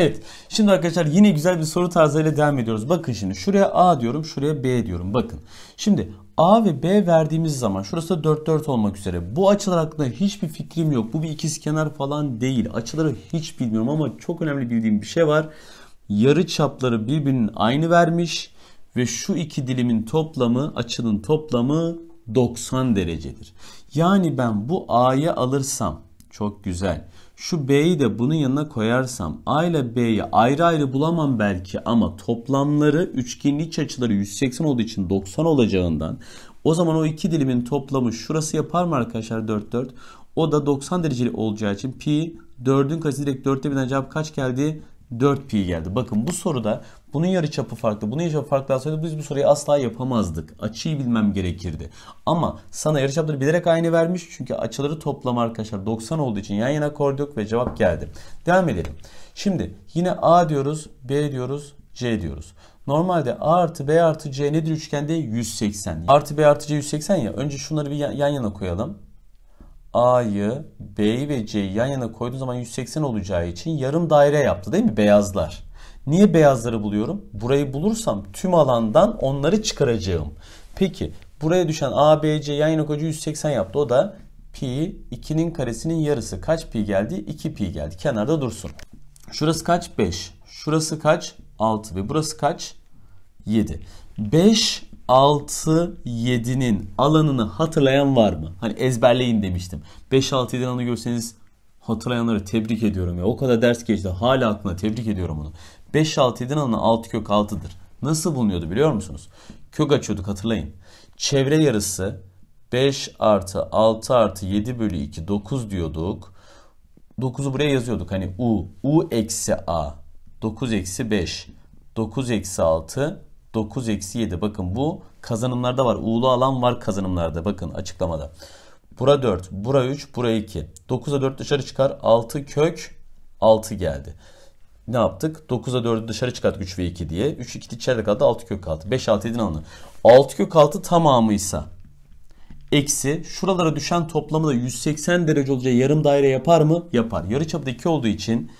Evet. Şimdi arkadaşlar yine güzel bir soru tarzıyla devam ediyoruz. Bakın şimdi şuraya A diyorum, şuraya B diyorum. Bakın. Şimdi A ve B verdiğimiz zaman şurası da 4 4 olmak üzere. Bu açılar hakkında hiçbir fikrim yok. Bu bir ikizkenar falan değil. Açıları hiç bilmiyorum ama çok önemli bildiğim bir şey var. Yarı çapları birbirinin aynı vermiş ve şu iki dilimin toplamı, açının toplamı 90 derecedir. Yani ben bu A'ya alırsam çok güzel. Şu B'yi de bunun yanına koyarsam A ile B'yi ayrı ayrı bulamam belki ama toplamları üçgenin iç açıları 180 olduğu için 90 olacağından o zaman o iki dilimin toplamı şurası yapar mı arkadaşlar 4 4? O da 90 dereceli olacağı için pi 4'ün karesi direkt 4'te birden cevap kaç geldi? 4 pi geldi. Bakın bu soruda bunun yarı çapı farklı, bunun yarı çapı farklı olsaydı biz bu soruyu asla yapamazdık. Açıyı bilmem gerekirdi. Ama sana yarı çapları bilerek aynı vermiş. Çünkü açıları toplam arkadaşlar 90 olduğu için yan yana koyduk ve cevap geldi. Devam edelim. Şimdi yine A diyoruz, B diyoruz, C diyoruz. Normalde A artı B artı C nedir üçgende? 180. Artı B artı C 180 ya. Önce şunları bir yan yana koyalım. A'yı, B'yi ve C'yi yan yana koyduğun zaman 180 olacağı için yarım daire yaptı değil mi? Beyazlar. Niye beyazları buluyorum? Burayı bulursam tüm alandan onları çıkaracağım. Peki buraya düşen A, B, C yan yana koyucu 180 yaptı. O da pi 2'nin karesinin yarısı. Kaç pi geldi? 2 pi geldi. Kenarda dursun. Şurası kaç? 5. Şurası kaç? 6 ve burası kaç? 7. 5 6 7'nin alanını hatırlayan var mı? Hani ezberleyin demiştim. 5 6 7 alanı görseniz hatırlayanları tebrik ediyorum ya. O kadar ders geçti hala aklına tebrik ediyorum onu. 5 6 7'nin alanı 6 kök 6'dır. Nasıl bulunuyordu biliyor musunuz? Kök açıyorduk hatırlayın. Çevre yarısı 5 artı 6 artı 7 bölü 2 9 diyorduk. 9'u buraya yazıyorduk. Hani u. u eksi a. 9 eksi 5. 9 eksi 6. 9 eksi 7 bakın bu kazanımlarda var. U'lu alan var kazanımlarda bakın açıklamada. Bura 4, bura 3, bura 2. 9'a 4 dışarı çıkar. 6 kök 6 geldi. Ne yaptık? 9'a 4'ü dışarı çıkart 3 ve 2 diye. 3 2 içeride kaldı 6 kök 6. 5 6 7'nin alınır. 6 kök 6 tamamıysa eksi şuralara düşen toplamı da 180 derece olacağı yarım daire yapar mı? Yapar. Yarıçapı da 2 olduğu için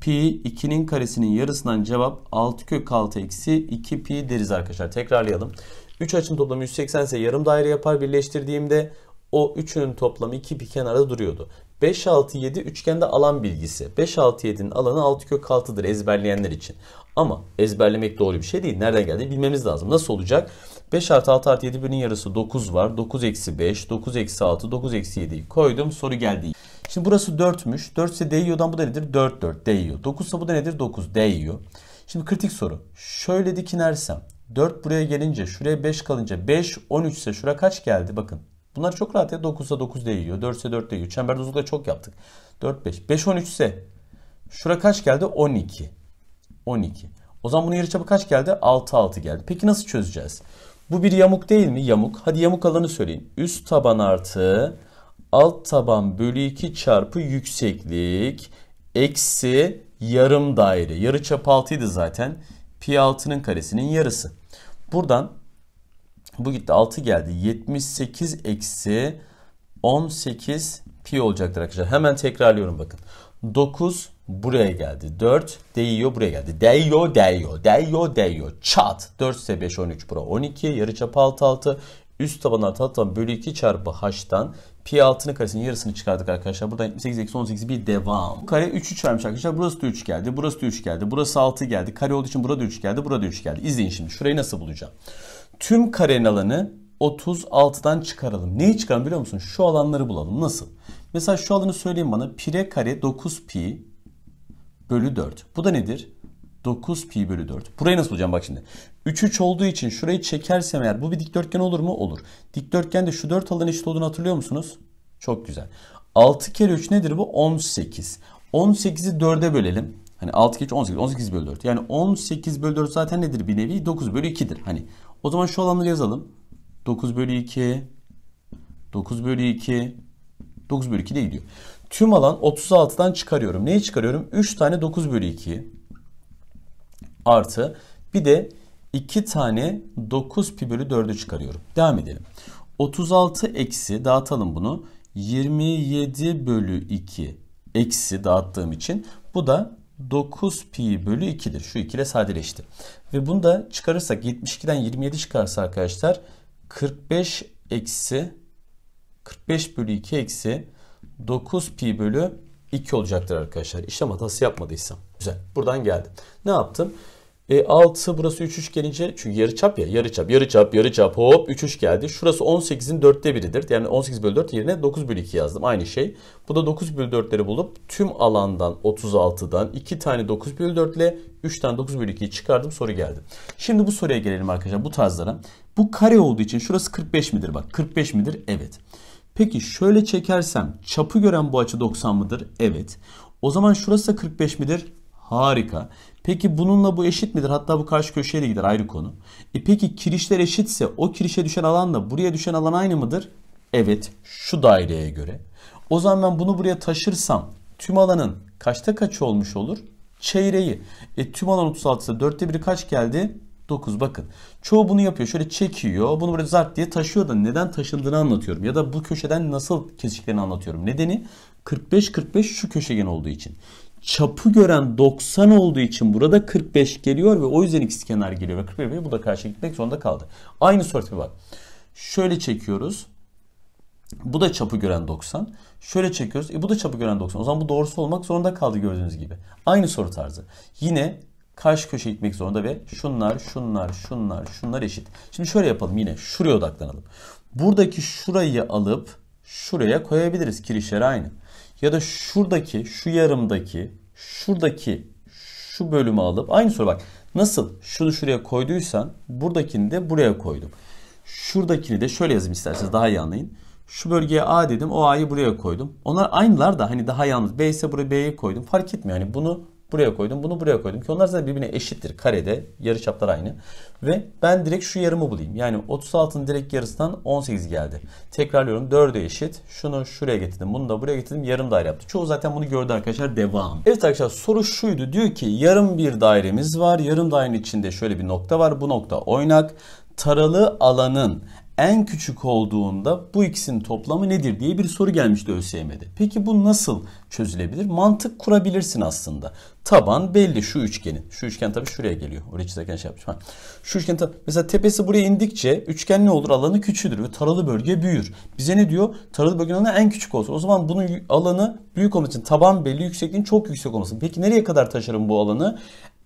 Pi 2'nin karesinin yarısından cevap 6 kök 6 eksi 2 pi deriz arkadaşlar. Tekrarlayalım. 3 açının toplamı 180 ise yarım daire yapar birleştirdiğimde o üçünün toplamı 2 pi kenarda duruyordu. 5 6 7 üçgende alan bilgisi. 5 6 7'nin alanı 6 kök 6'dır ezberleyenler için. Ama ezberlemek doğru bir şey değil. Nereden geldi bilmemiz lazım. Nasıl olacak? 5 artı 6 artı 7 birinin yarısı 9 var. 9 eksi 5, 9 eksi 6, 9 eksi 7'yi koydum. Soru geldi. Şimdi burası 4'müş. 4 ise DIO'dan bu da nedir? 4 4 DIO. 9 ise bu da nedir? 9 DIO. Şimdi kritik soru. Şöyle dikinersem 4 buraya gelince şuraya 5 kalınca 5 13 ise şura kaç geldi? Bakın. Bunlar çok rahat ya. 9 ise 9 değiyor. 4 ise 4 değiyor. Çember uzunluğu çok yaptık. 4 5. 5 13 ise şura kaç geldi? 12. 12. O zaman bunun yarıçapı kaç geldi? 6 6 geldi. Peki nasıl çözeceğiz? Bu bir yamuk değil mi? Yamuk. Hadi yamuk alanı söyleyin. Üst taban artı alt taban bölü 2 çarpı yükseklik eksi yarım daire. Yarı çap 6'ydı zaten. Pi 6'nın karesinin yarısı. Buradan bu gitti 6 geldi. 78 eksi 18 pi olacaktır arkadaşlar. Hemen tekrarlıyorum bakın. 9 buraya geldi. 4 değiyor buraya geldi. Değiyor değiyor değiyor değiyor. Çat. 4 ise 5 13 bura 12. yarı çap 6 6 üst taban artı alt taban bölü 2 çarpı h'tan pi altını karesinin yarısını çıkardık arkadaşlar. burada 78 eksi 18 bir devam. Bu kare 3 3 vermiş arkadaşlar. Burası da 3 geldi. Burası da 3 geldi. Burası 6 geldi. Kare olduğu için burada 3 geldi. Burada 3 geldi. İzleyin şimdi. Şurayı nasıl bulacağım? Tüm karenin alanı 36'dan çıkaralım. Neyi çıkaralım biliyor musun? Şu alanları bulalım. Nasıl? Mesela şu alanı söyleyeyim bana. Pire kare 9 pi bölü 4. Bu da nedir? 9 pi bölü 4. Burayı nasıl bulacağım bak şimdi. 3 3 olduğu için şurayı çekersem eğer bu bir dikdörtgen olur mu? Olur. Dikdörtgen de şu 4 alan eşit olduğunu hatırlıyor musunuz? Çok güzel. 6 kere 3 nedir bu? 18. 18'i 4'e bölelim. Hani 6 kere 3 18. 18 bölü 4. Yani 18 bölü 4 zaten nedir bir nevi? 9 bölü 2'dir. Hani o zaman şu alanları yazalım. 9 bölü 2. 9 bölü 2. 9 bölü 2 de gidiyor. Tüm alan 36'dan çıkarıyorum. Neyi çıkarıyorum? 3 tane 9 bölü 2 artı bir de 2 tane 9 pi bölü 4'ü çıkarıyorum. Devam edelim. 36 eksi dağıtalım bunu. 27 bölü 2 eksi dağıttığım için bu da 9 pi bölü 2'dir. Şu 2 ile sadeleşti. Ve bunu da çıkarırsak 72'den 27 çıkarsa arkadaşlar 45 eksi 45 bölü 2 eksi 9 pi bölü 2 olacaktır arkadaşlar. İşlem hatası yapmadıysam. Güzel. Buradan geldim. Ne yaptım? E, 6 burası 3 3 gelince çünkü yarı çap ya yarı yarı çap, çap, yarı çap hop 3 3 geldi. Şurası 18'in 4'te biridir. Yani 18 bölü 4 yerine 9 bölü 2 yazdım. Aynı şey. Bu da 9 bölü 4'leri bulup tüm alandan 36'dan 2 tane 9 bölü 4 ile 3 tane 9 bölü 2'yi çıkardım soru geldi. Şimdi bu soruya gelelim arkadaşlar bu tarzlara. Bu kare olduğu için şurası 45 midir bak 45 midir? Evet. Evet. Peki şöyle çekersem çapı gören bu açı 90 mıdır? Evet. O zaman şurası da 45 midir? Harika. Peki bununla bu eşit midir? Hatta bu karşı köşeye de gider ayrı konu. E peki kirişler eşitse o kirişe düşen alanla buraya düşen alan aynı mıdır? Evet şu daireye göre. O zaman ben bunu buraya taşırsam tüm alanın kaçta kaçı olmuş olur? Çeyreği. E tüm alan 36 ise 4'te 1 kaç geldi? 9 bakın. Çoğu bunu yapıyor. Şöyle çekiyor. Bunu böyle zart diye taşıyor da neden taşındığını anlatıyorum. Ya da bu köşeden nasıl kesiklerini anlatıyorum. Nedeni 45-45 şu köşegen olduğu için. Çapı gören 90 olduğu için burada 45 geliyor ve o yüzden ikisi kenar geliyor. Ve 45 bu da karşıya gitmek zorunda kaldı. Aynı sortipi var. Şöyle çekiyoruz. Bu da çapı gören 90. Şöyle çekiyoruz. E bu da çapı gören 90. O zaman bu doğrusu olmak zorunda kaldı gördüğünüz gibi. Aynı soru tarzı. Yine kaş köşe gitmek zorunda ve şunlar, şunlar, şunlar, şunlar eşit. Şimdi şöyle yapalım yine şuraya odaklanalım. Buradaki şurayı alıp şuraya koyabiliriz. Kirişleri aynı. Ya da şuradaki, şu yarımdaki, şuradaki, şu bölümü alıp aynı soru bak. Nasıl şunu şuraya koyduysan buradakini de buraya koydum. Şuradakini de şöyle yazayım isterseniz daha iyi anlayın. Şu bölgeye A dedim. O A'yı buraya koydum. Onlar aynılar da hani daha yalnız. B ise buraya B'yi koydum. Fark etmiyor. Yani bunu buraya koydum, bunu buraya koydum ki onlar zaten birbirine eşittir karede. Yarı çaplar aynı. Ve ben direkt şu yarımı bulayım. Yani 36'ın direkt yarısından 18 geldi. Tekrarlıyorum 4'e eşit. Şunu şuraya getirdim. Bunu da buraya getirdim. Yarım daire yaptı. Çoğu zaten bunu gördü arkadaşlar. Devam. Evet arkadaşlar soru şuydu. Diyor ki yarım bir dairemiz var. Yarım dairenin içinde şöyle bir nokta var. Bu nokta oynak taralı alanın en küçük olduğunda bu ikisinin toplamı nedir diye bir soru gelmişti ÖSYM'de. Peki bu nasıl çözülebilir? Mantık kurabilirsin aslında. Taban belli şu üçgenin. Şu üçgen tabii şuraya geliyor. Orayı çizerken şey yapmış. Şu üçgen tabii mesela tepesi buraya indikçe üçgen ne olur? Alanı küçülür ve taralı bölge büyür. Bize ne diyor? Taralı bölgenin alanı en küçük olsun. O zaman bunun alanı büyük olması için taban belli yüksekliğin çok yüksek olması. Peki nereye kadar taşırım bu alanı?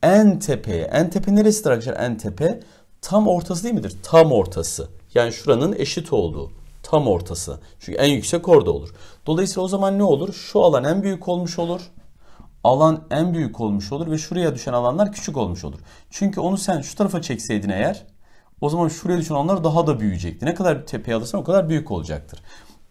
En tepeye. En tepe neresidir arkadaşlar? En tepe tam ortası değil midir? Tam ortası. Yani şuranın eşit olduğu tam ortası. Çünkü en yüksek orada olur. Dolayısıyla o zaman ne olur? Şu alan en büyük olmuş olur. Alan en büyük olmuş olur ve şuraya düşen alanlar küçük olmuş olur. Çünkü onu sen şu tarafa çekseydin eğer o zaman şuraya düşen alanlar daha da büyüyecekti. Ne kadar tepeye alırsan o kadar büyük olacaktır.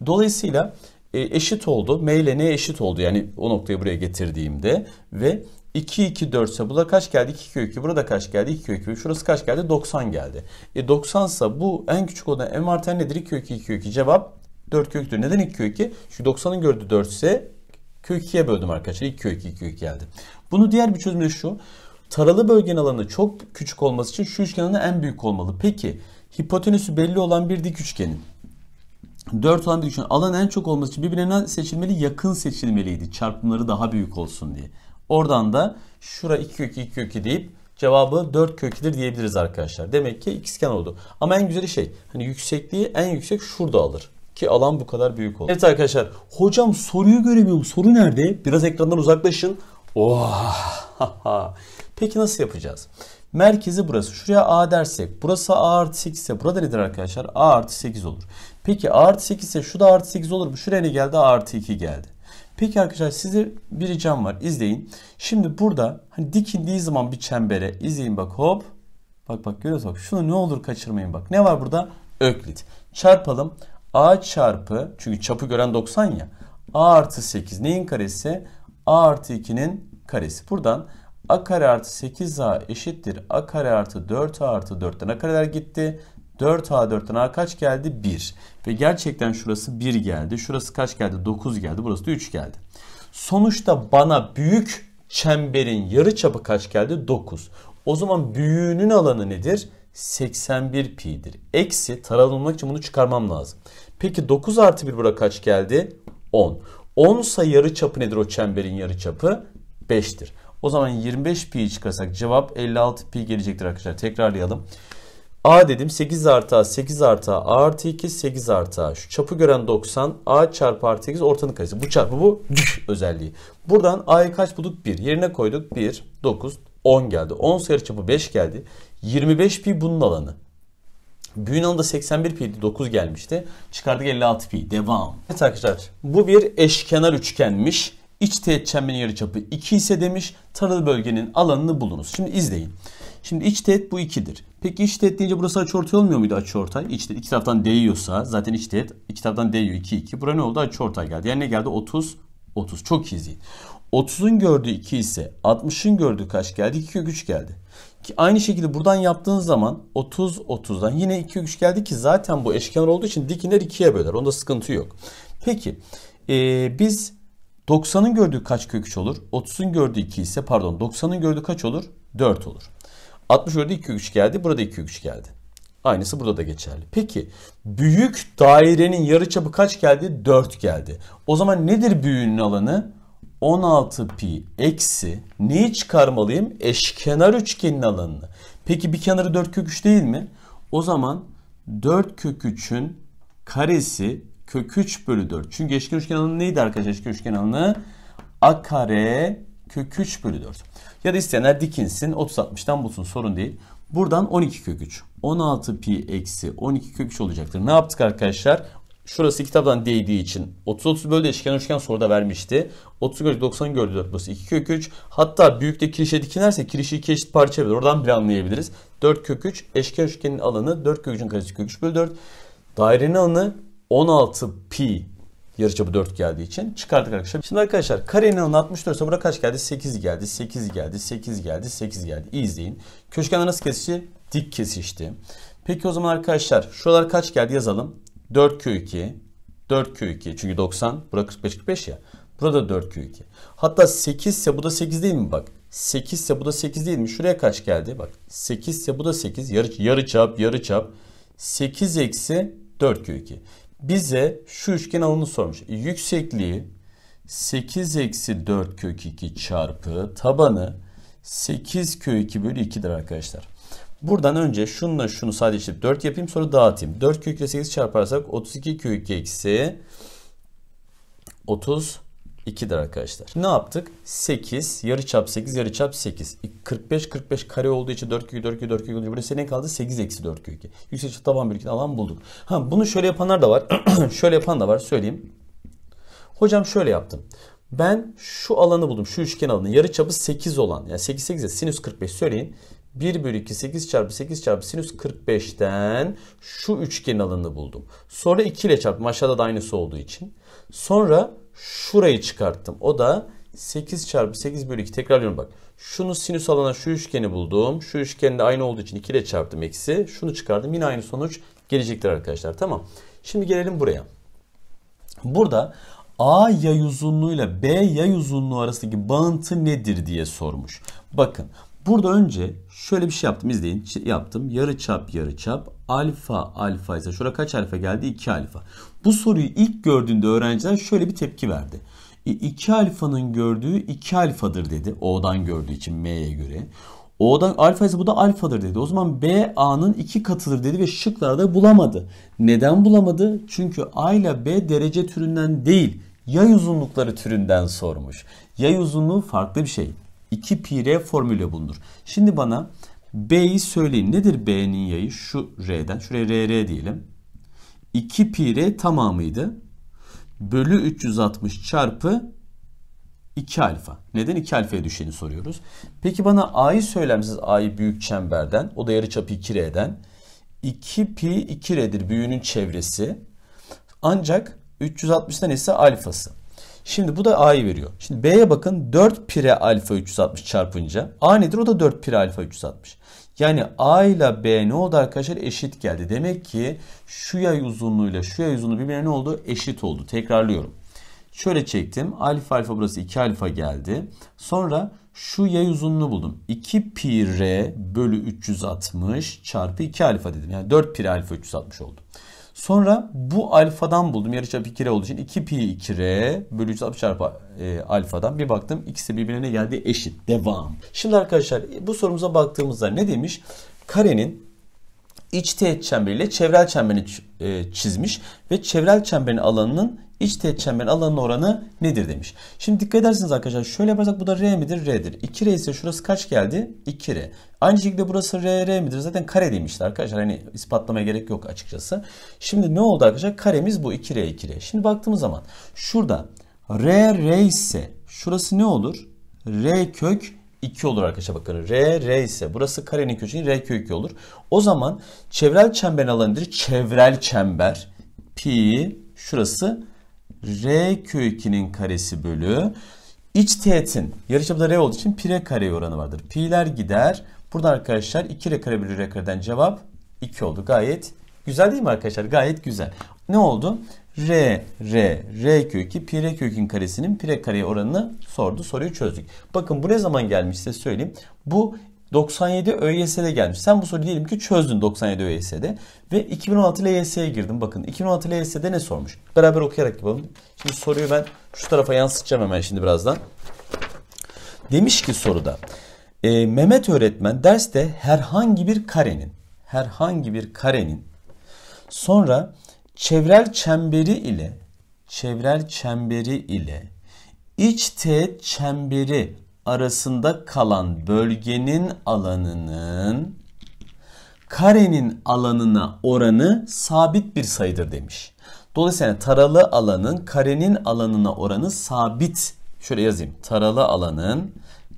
Dolayısıyla e, eşit oldu. M ile N eşit oldu. Yani o noktayı buraya getirdiğimde ve 2, 2, 4 ise burada kaç geldi? 2 kök 2. Burada kaç geldi? 2 kök 2. Şurası kaç geldi? 90 geldi. E 90 ise bu en küçük olan m artı n nedir? 2 kök 2, kök 2. Cevap 4 kök Neden 2 kök 2? Şu 90'ın gördüğü 4 ise kök 2'ye böldüm arkadaşlar. 2 kök 2, kök geldi. Bunu diğer bir çözümle şu. Taralı bölgenin alanı çok küçük olması için şu üçgenin en büyük olmalı. Peki hipotenüsü belli olan bir dik üçgenin 4 olan bir üçgenin alan en çok olması için birbirine seçilmeli yakın seçilmeliydi. Çarpımları daha büyük olsun diye. Oradan da şura 2 kök 2 kökü deyip cevabı 4 köküdür diyebiliriz arkadaşlar. Demek ki ikizken oldu. Ama en güzeli şey hani yüksekliği en yüksek şurada alır. Ki alan bu kadar büyük oldu. Evet arkadaşlar hocam soruyu göremiyorum. Soru nerede? Biraz ekrandan uzaklaşın. Oh. Peki nasıl yapacağız? Merkezi burası. Şuraya A dersek burası A artı 8 ise burada nedir arkadaşlar? A artı 8 olur. Peki A artı 8 ise şu da artı 8 olur mu? Şuraya ne geldi? A artı 2 geldi. Peki arkadaşlar size bir ricam var. İzleyin. Şimdi burada hani dikildiği zaman bir çembere izleyin bak hop. Bak bak görüyoruz bak. Şunu ne olur kaçırmayın bak. Ne var burada? Öklit. Çarpalım. A çarpı çünkü çapı gören 90 ya. A artı 8 neyin karesi? A artı 2'nin karesi. Buradan A kare artı 8A eşittir. A kare artı 4A artı 4'ten A kareler gitti. 4A4'ten A kaç geldi? 1. Ve gerçekten şurası 1 geldi. Şurası kaç geldi? 9 geldi. Burası da 3 geldi. Sonuçta bana büyük çemberin yarı çapı kaç geldi? 9. O zaman büyüğünün alanı nedir? 81 pi'dir. Eksi taralımlamak için bunu çıkarmam lazım. Peki 9 artı 1 buraya kaç geldi? 10. 10 ise yarı çapı nedir o çemberin yarı çapı? 5'tir. O zaman 25 pi çıkarsak cevap 56 pi gelecektir arkadaşlar. Tekrarlayalım. A dedim 8 artı A 8 artı A artı 2 8 artı A. Şu çapı gören 90 A çarpı artı 8 ortanın karesi. Bu çarpı bu özelliği. Buradan A'yı kaç bulduk? 1. Yerine koyduk 1, 9, 10 geldi. 10 sayı çapı 5 geldi. 25 pi bunun alanı. Büyün alanında 81 pi 9 gelmişti. Çıkardık 56 pi. Devam. Evet arkadaşlar bu bir eşkenar üçgenmiş. İç teğet çemberin yarıçapı 2 ise demiş. Taralı bölgenin alanını bulunuz. Şimdi izleyin. Şimdi iç teğet bu ikidir. Peki iç teğet deyince burası açıortay olmuyor muydu açıortay? İç teğet iki taraftan değiyorsa zaten iç teğet iki taraftan değiyor 2 2. Buraya ne oldu? Açıortay geldi. Yani ne geldi? 30 30. Çok easy. 30'un gördüğü 2 ise 60'ın gördüğü kaç geldi? 2 kök 3 geldi. Ki aynı şekilde buradan yaptığınız zaman 30 30'dan yine 2 kök 3 geldi ki zaten bu eşkenar olduğu için dikinler 2'ye böler. Onda sıkıntı yok. Peki ee, biz 90'ın gördüğü kaç kök 3 olur? 30'un gördüğü 2 ise pardon 90'ın gördüğü kaç olur? 4 olur. 64'de 2 3 geldi. Burada 2 3 geldi. Aynısı burada da geçerli. Peki büyük dairenin yarıçapı kaç geldi? 4 geldi. O zaman nedir büyüğünün alanı? 16 pi eksi neyi çıkarmalıyım? Eşkenar üçgenin alanını. Peki bir kenarı 4 kök 3 değil mi? O zaman 4 kök 3'ün karesi kök 3 bölü 4. Çünkü eşkenar üçgen alanı neydi arkadaşlar? Eşkenar üçgen alanı a kare kök 3 bölü 4. Ya da isteyenler dikinsin 30-60'dan bulsun sorun değil. Buradan 12 kök 3. 16 pi eksi 12 kök 3 olacaktır. Ne yaptık arkadaşlar? Şurası kitaptan değdiği için 30-30 bölü eşken üçgen soruda vermişti. 30 gördü 90 gördü 4 burası 2 kök 3. Hatta büyükte kirişe dikinerse kirişi iki eşit parça yapılır. Oradan bile anlayabiliriz. 4 kök 3 eşken üçgenin alanı 4 kök 3'ün karesi kök 3 bölü 4. Dairenin alanı 16 pi Yarı çapı 4 geldiği için çıkardık arkadaşlar. Şimdi arkadaşlar karenin alanı 64 ise buraya kaç geldi? 8 geldi, 8 geldi, 8 geldi, 8 geldi. İyi izleyin. Köşgenler nasıl kesişti? Dik kesişti. Peki o zaman arkadaşlar şuralar kaç geldi yazalım. 4 kök 2, 4 kök 2 çünkü 90, burada 45 45 ya. Burada 4 kök 2. Hatta 8 ise bu da 8 değil mi bak? 8 ise bu da 8 değil mi? Şuraya kaç geldi? Bak 8 ise bu da 8. Yarı, yarı çap, yarı çap. 8 eksi 4 kök 2 bize şu üçgen alanı sormuş. Yüksekliği 8 eksi 4 kök 2 çarpı tabanı 8 kök 2 bölü 2'dir arkadaşlar. Buradan önce şununla şunu sadeleştirip 4 yapayım sonra dağıtayım. 4 kök ile 8 çarparsak 32 kök 2 eksi 30 2'dir arkadaşlar. Ne yaptık? 8, yarı çap 8, yarı çap 8. 45, 45 kare olduğu için 4 kök 4 kök 4 kök. Burası ne kaldı? 8 eksi 4 kök 2. Yüksekçe taban bölgünü alan bulduk. Ha bunu şöyle yapanlar da var. şöyle yapan da var söyleyeyim. Hocam şöyle yaptım. Ben şu alanı buldum. Şu üçgen alanı. Yarı çapı 8 olan. Yani 8 8 e sinüs 45 söyleyin. 1 bölü 2 8 çarpı 8 çarpı sinüs 45'ten şu üçgen alanı buldum. Sonra 2 ile çarptım aşağıda da aynısı olduğu için. Sonra şurayı çıkarttım. O da 8 çarpı 8 bölü 2 tekrarlıyorum bak. Şunu sinüs alana şu üçgeni buldum. Şu üçgen de aynı olduğu için 2 ile çarptım eksi. Şunu çıkardım yine aynı sonuç gelecektir arkadaşlar. Tamam. Şimdi gelelim buraya. Burada A yay uzunluğuyla B yay uzunluğu arasındaki bağıntı nedir diye sormuş. Bakın burada önce şöyle bir şey yaptım izleyin. Yaptım yarı çap yarı çap alfa alfa ise şurada kaç alfa geldi? 2 alfa. Bu soruyu ilk gördüğünde öğrenciler şöyle bir tepki verdi. 2 e, alfanın gördüğü 2 alfadır dedi. O'dan gördüğü için M'ye göre. O'dan alfa ise bu da alfadır dedi. O zaman B A'nın 2 katıdır dedi ve şıklarda bulamadı. Neden bulamadı? Çünkü A ile B derece türünden değil yay uzunlukları türünden sormuş. Yay uzunluğu farklı bir şey. 2 pi r formülü bulunur. Şimdi bana B'yi söyleyin. Nedir B'nin yayı? Şu R'den. Şuraya RR diyelim. 2 pi r tamamıydı. Bölü 360 çarpı 2 alfa. Neden 2 alfaya düşeni soruyoruz. Peki bana a'yı söylemsiz a'yı büyük çemberden o da yarıçapı 2r'den 2 pi 2r'dir büyüğünün çevresi. Ancak 360'dan ise alfası. Şimdi bu da a'yı veriyor. Şimdi b'ye bakın 4 pire alfa 360 çarpınca a nedir? O da 4 pire alfa 360. Yani A ile B ne oldu arkadaşlar? Eşit geldi. Demek ki şu yay uzunluğuyla şu yay uzunluğu birbirine ne oldu? Eşit oldu. Tekrarlıyorum. Şöyle çektim. Alfa alfa burası 2 alfa geldi. Sonra şu yay uzunluğu buldum. 2 pi r bölü 360 çarpı 2 alfa dedim. Yani 4 pi alfa 360 oldu. Sonra bu alfadan buldum. Yarıçap 2 r olduğu için 2 pi 2 r bölü 360 çarpı e, alfadan. Bir baktım ikisi birbirine geldi eşit. Devam. Şimdi arkadaşlar e, bu sorumuza baktığımızda ne demiş? Karenin iç teğet çemberiyle çevrel çemberini e, çizmiş ve çevrel çemberin alanının iç teğet çember alanının oranı nedir demiş. Şimdi dikkat edersiniz arkadaşlar şöyle yaparsak bu da R midir? R'dir. 2R ise şurası kaç geldi? 2R. Aynı şekilde burası R, R midir? Zaten kare demişler arkadaşlar. Hani ispatlamaya gerek yok açıkçası. Şimdi ne oldu arkadaşlar? Karemiz bu 2R, 2R. Şimdi baktığımız zaman şurada R, R ise şurası ne olur? R kök 2 olur arkadaşlar bakın. R, R ise burası karenin köşeği R kök 2 olur. O zaman çevrel çember alanıdır. Çevrel çember pi şurası R kök 2'nin karesi bölü iç teğetin yarıçapı R olduğu için pi R kare oranı vardır. Pi'ler gider. Burada arkadaşlar 2 R kare bölü R kareden cevap 2 oldu. Gayet güzel değil mi arkadaşlar? Gayet güzel. Ne oldu? R, R, R kök 2 pi R kökün karesinin pi R kare oranını sordu. Soruyu çözdük. Bakın bu ne zaman gelmişse söyleyeyim. Bu 97 ÖYS'de gelmiş. Sen bu soruyu diyelim ki çözdün 97 ÖYS'de ve 2016 LYS'ye girdin. Bakın 2016 LYS'de ne sormuş? Beraber okuyarak yapalım. Şimdi soruyu ben şu tarafa yansıtacağım hemen şimdi birazdan. Demiş ki soruda e, Mehmet öğretmen derste herhangi bir karenin herhangi bir karenin sonra çevrel çemberi ile çevrel çemberi ile iç teğet çemberi arasında kalan bölgenin alanının karenin alanına oranı sabit bir sayıdır demiş. Dolayısıyla taralı alanın karenin alanına oranı sabit. Şöyle yazayım. Taralı alanın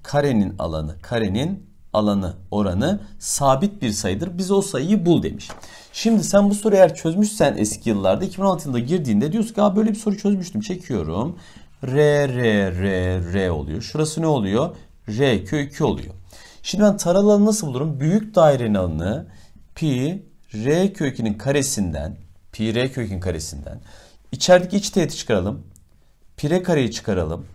karenin alanı, karenin alanı oranı sabit bir sayıdır. Biz o sayıyı bul demiş. Şimdi sen bu soruyu eğer çözmüşsen eski yıllarda 2016 yılında girdiğinde diyorsun ki böyle bir soru çözmüştüm çekiyorum. R, R, R, R oluyor. Şurası ne oluyor? R kök 2 oluyor. Şimdi ben taralı alanı nasıl bulurum? Büyük dairenin alanı pi R kök 2'nin karesinden pi R kök 2'nin karesinden içerideki iç teğeti çıkaralım. Pi R kareyi çıkaralım.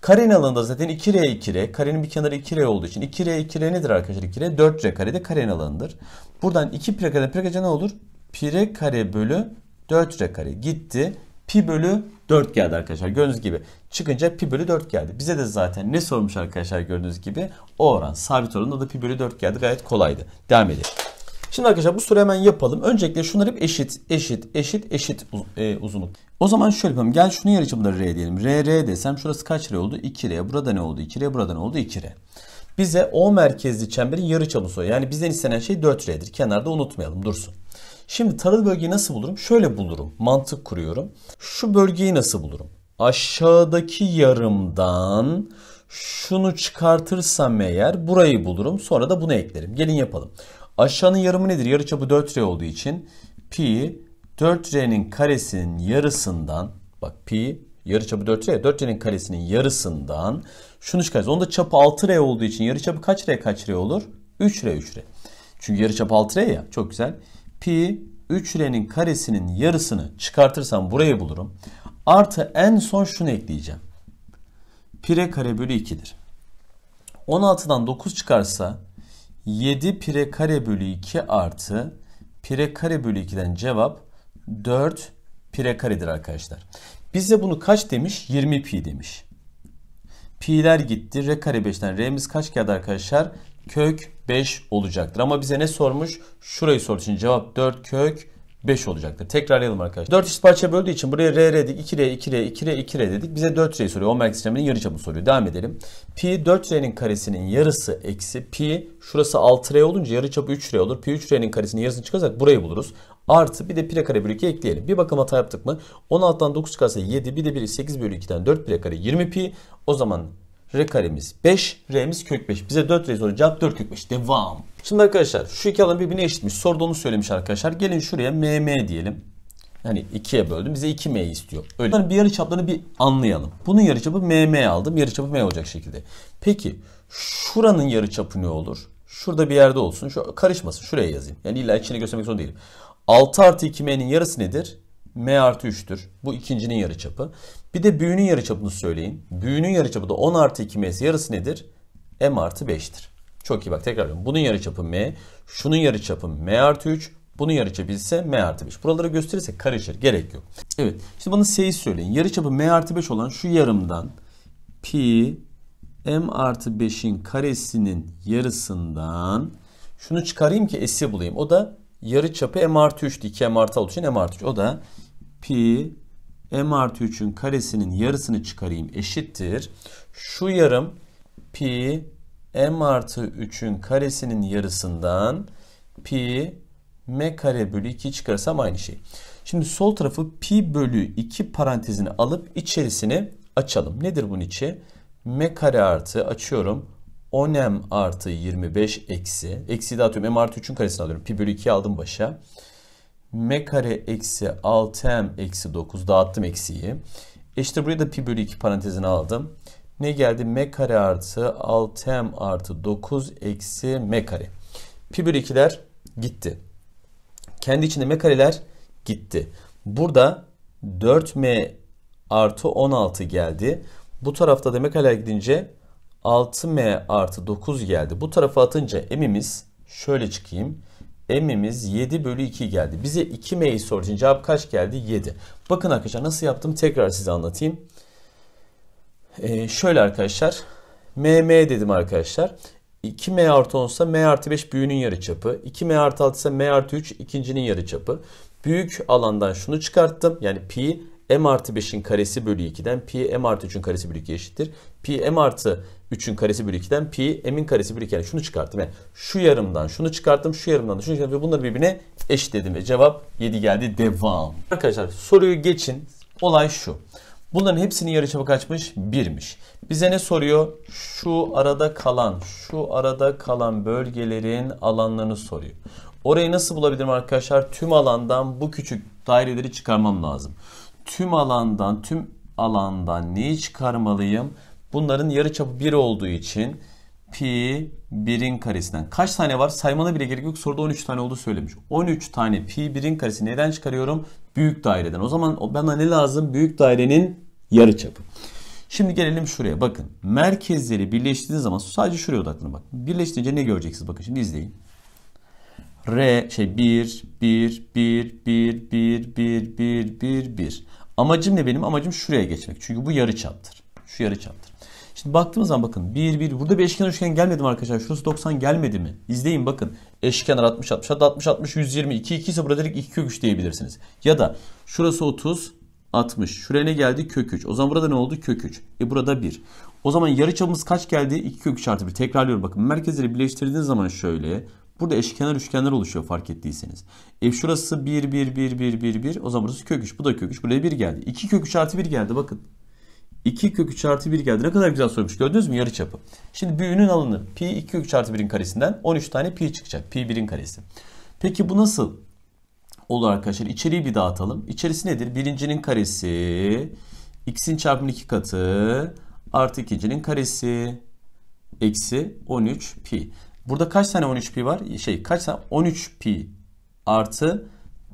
Karenin alanında zaten 2R 2R. Karenin bir kenarı 2R olduğu için 2R 2R nedir arkadaşlar? 2R 4R kare de karenin alanıdır. Buradan 2 pi R kare pi R kare ne olur? Pi R kare bölü 4R kare gitti pi bölü 4 geldi arkadaşlar. Gördüğünüz gibi çıkınca pi bölü 4 geldi. Bize de zaten ne sormuş arkadaşlar gördüğünüz gibi o oran sabit oranda da pi bölü 4 geldi. Gayet kolaydı. Devam edelim. Şimdi arkadaşlar bu soruyu hemen yapalım. Öncelikle şunları hep eşit, eşit, eşit, eşit e, uzunluk. O zaman şöyle yapalım. Gel şunun yarı çapında R diyelim. R, R desem şurası kaç R oldu? 2R. Burada ne oldu? 2R. Burada ne oldu? 2R. Bize O merkezli çemberin yarı çapını soruyor. Yani bizden istenen şey 4R'dir. Kenarda unutmayalım. Dursun. Şimdi taralı bölgeyi nasıl bulurum? Şöyle bulurum. Mantık kuruyorum. Şu bölgeyi nasıl bulurum? Aşağıdaki yarımdan şunu çıkartırsam eğer burayı bulurum. Sonra da bunu eklerim. Gelin yapalım. Aşağının yarımı nedir? Yarıçapı 4R olduğu için pi 4R'nin karesinin yarısından bak pi yarıçapı 4R 4R'nin karesinin yarısından şunu çıkarız. Onda çapı 6R olduğu için yarıçapı kaç R kaç R olur? 3R 3R. Çünkü yarıçapı 6R ya. Çok güzel pi 3r'nin karesinin yarısını çıkartırsam burayı bulurum. Artı en son şunu ekleyeceğim. Pire kare bölü 2'dir. 16'dan 9 çıkarsa 7 pire kare bölü 2 artı pire kare bölü 2'den cevap 4 pire karedir arkadaşlar. Bize bunu kaç demiş? 20 pi demiş. Pi'ler gitti. R kare 5'ten R'miz kaç geldi arkadaşlar? kök 5 olacaktır. Ama bize ne sormuş? Şurayı sorduğu için cevap 4 kök 5 olacaktır. Tekrarlayalım arkadaşlar. 4 eşit parça böldüğü için buraya R, R dedik. 2R, 2R, 2R, 2R dedik. Bize 4R'yi soruyor. 10 merkez işleminin yarıçapını soruyor. Devam edelim. Pi 4R'nin karesinin yarısı eksi pi. Şurası 6R olunca yarıçapı 3R olur. Pi 3R'nin karesinin yarısını çıkarsak burayı buluruz. Artı bir de pire kare bölü 2 ekleyelim. Bir bakalım hata yaptık mı? 16'dan 9 çıkarsa 7. Bir de 1 8 bölü 2'den 4 pire kare 20 pi. O zaman R karemiz 5. R'miz kök 5. Bize 4 veriyor sonra 4 kök 5. Devam. Şimdi arkadaşlar şu iki alan birbirine eşitmiş. Soruda onu söylemiş arkadaşlar. Gelin şuraya MM diyelim. Yani 2'ye böldüm. Bize 2M istiyor. Öyle. Bunların bir yarıçaplarını bir anlayalım. Bunun yarıçapı MM aldım. Yarıçapı M olacak şekilde. Peki şuranın yarıçapı ne olur? Şurada bir yerde olsun. Şu karışmasın. Şuraya yazayım. Yani illa içine göstermek zorunda değilim. 6 artı 2M'nin yarısı nedir? m artı 3'tür. Bu ikincinin yarıçapı. Bir de büyünün yarıçapını söyleyin. Büyünün yarıçapı da 10 artı 2 m'si yarısı nedir? m artı 5'tir. Çok iyi bak tekrar Bunun yarıçapı m, şunun yarıçapı m artı 3, bunun yarıçapı ise m artı 5. Buraları gösterirsek karışır. Gerek yok. Evet. Şimdi bana S'yi söyleyin. Yarıçapı m artı 5 olan şu yarımdan pi m artı 5'in karesinin yarısından şunu çıkarayım ki s'i bulayım. O da yarıçapı m artı 3'tü. 2 m artı olduğu için m artı 3. O da pi m artı 3'ün karesinin yarısını çıkarayım eşittir. Şu yarım pi m artı 3'ün karesinin yarısından pi m kare bölü 2 çıkarsam aynı şey. Şimdi sol tarafı pi bölü 2 parantezini alıp içerisini açalım. Nedir bunun içi? m kare artı açıyorum. 10m artı 25 eksi. Eksi de atıyorum. m artı 3'ün karesini alıyorum. Pi bölü 2'yi aldım başa m kare eksi 6m eksi 9 dağıttım eksiyi. İşte buraya da pi bölü 2 parantezini aldım. Ne geldi? m kare artı 6m artı 9 eksi m kare. Pi bölü 2'ler gitti. Kendi içinde m kareler gitti. Burada 4m artı 16 geldi. Bu tarafta da m kareler gidince 6m artı 9 geldi. Bu tarafa atınca m'imiz şöyle çıkayım. M'imiz 7 bölü 2 geldi. Bize 2M'yi sorduğu için cevap kaç geldi? 7. Bakın arkadaşlar nasıl yaptım tekrar size anlatayım. Ee, şöyle arkadaşlar. MM dedim arkadaşlar. 2m artı 10 ise m artı 5 büyüğünün çapı, 2m artı 6 ise m artı 3 ikincinin yarı çapı. Büyük alandan şunu çıkarttım. Yani pi m artı 5'in karesi bölü 2'den pi m artı 3'ün karesi bölü 2 eşittir. Pi m artı 3'ün karesi bölü 2'den pi m'in karesi bölü 2. Yani şunu çıkarttım. Yani şu yarımdan şunu çıkarttım, şu yarımdan da şunu çıkarttım ve bunları birbirine eşitledim ve cevap 7 geldi. Devam. Arkadaşlar soruyu geçin. Olay şu. Bunların hepsinin yarı çapı kaçmış? 1'miş. Bize ne soruyor? Şu arada kalan, şu arada kalan bölgelerin alanlarını soruyor. Orayı nasıl bulabilirim arkadaşlar? Tüm alandan bu küçük daireleri çıkarmam lazım. Tüm alandan, tüm alandan neyi çıkarmalıyım? Bunların yarıçapı 1 olduğu için pi 1'in karesinden. Kaç tane var? Saymana bile gerek yok. Soruda 13 tane olduğu söylemiş. 13 tane pi 1'in karesi neden çıkarıyorum? Büyük daireden. O zaman bana ne lazım? Büyük dairenin yarıçapı. Şimdi gelelim şuraya. Bakın merkezleri birleştirdiğiniz zaman sadece şuraya odaklanın. Bak. Birleştirince ne göreceksiniz? Bakın şimdi izleyin. R şey 1 1 1 1 1 1 1 1 1. Amacım ne benim? Amacım şuraya geçmek. Çünkü bu yarı çaptır. Şu yarı çaptır. Şimdi baktığımız zaman bakın 1 1 burada bir eşkenar üçgen gelmedi mi arkadaşlar? Şurası 90 gelmedi mi? İzleyin bakın. Eşkenar 60 60 hatta 60 60 120 2 2 ise burada direkt 2 kök 3 diyebilirsiniz. Ya da şurası 30 60. Şuraya ne geldi? Kök 3. O zaman burada ne oldu? Kök 3. E burada 1. O zaman yarıçapımız kaç geldi? 2 kök 3 artı 1. Tekrarlıyorum bakın. Merkezleri birleştirdiğiniz zaman şöyle. Burada eşkenar üçgenler oluşuyor fark ettiyseniz. E şurası 1 1 1 1 1 1. O zaman burası kök 3. Bu da kök 3. Buraya 1 geldi. 2 kök 3 artı 1 geldi bakın. 2 kök 3 artı 1 geldi. Ne kadar güzel sormuş gördünüz mü? Yarı çapı. Şimdi büyünün alanı pi 2 kök 3 artı 1'in karesinden 13 tane pi çıkacak. Pi 1'in karesi. Peki bu nasıl olur arkadaşlar? İçeriği bir dağıtalım. İçerisi nedir? Birincinin karesi x'in çarpımının 2 katı artı ikincinin karesi eksi 13 pi. Burada kaç tane 13 pi var? Şey kaç tane 13 pi artı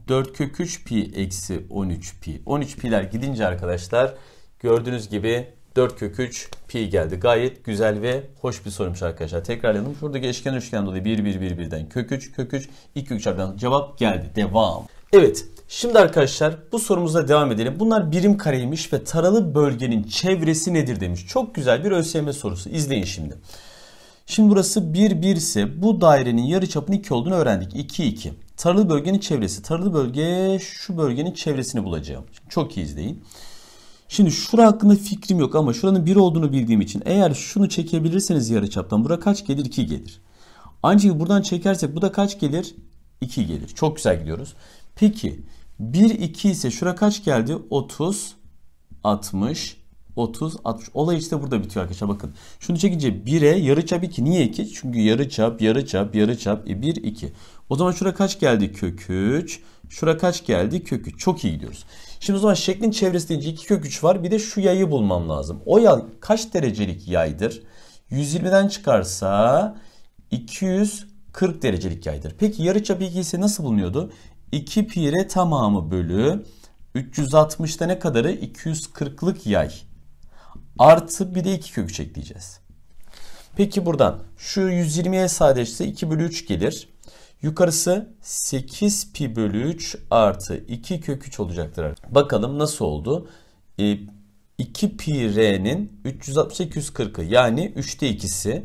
4 kök 3 pi eksi 13 pi. 13 piler gidince arkadaşlar Gördüğünüz gibi 4 kök 3 pi geldi. Gayet güzel ve hoş bir soruymuş arkadaşlar. Tekrarlayalım. Şuradaki eşken üçgen dolayı 1 1 1 birden kök 3 kök 3 2 kök çarpıdan cevap geldi. Devam. Evet şimdi arkadaşlar bu sorumuza devam edelim. Bunlar birim kareymiş ve taralı bölgenin çevresi nedir demiş. Çok güzel bir ÖSYM sorusu. İzleyin şimdi. Şimdi burası 1 1 ise bu dairenin yarıçapının 2 olduğunu öğrendik. 2 2. Taralı bölgenin çevresi. Taralı bölge şu bölgenin çevresini bulacağım. Çok iyi izleyin. Şimdi şura hakkında fikrim yok ama şuranın 1 olduğunu bildiğim için eğer şunu çekebilirseniz yarı çaptan bura kaç gelir? 2 gelir. Ancak buradan çekersek bu da kaç gelir? 2 gelir. Çok güzel gidiyoruz. Peki 1 2 ise şura kaç geldi? 30 60 30 60. Olay işte burada bitiyor arkadaşlar bakın. Şunu çekince 1'e yarıçap 2. Niye 2? Çünkü yarıçap yarıçap yarıçap e 1 2. O zaman şura kaç geldi? Kök 3. Şura kaç geldi? Kök 3. Çok iyi gidiyoruz. Şimdi o zaman şeklin çevresi deyince 2 kök 3 var. Bir de şu yayı bulmam lazım. O yay kaç derecelik yaydır? 120'den çıkarsa 240 derecelik yaydır. Peki yarıçap ikisi nasıl bulunuyordu? 2 pi tamamı bölü 360'da ne kadarı? 240'lık yay. Artı bir de 2 kök 3 ekleyeceğiz. Peki buradan şu 120'ye sadece 2 bölü 3 gelir. Yukarısı 8 pi bölü 3 artı 2 kök 3 olacaktır. Bakalım nasıl oldu? E, 2 pi r'nin 360'a 240'ı yani 3'te 2'si.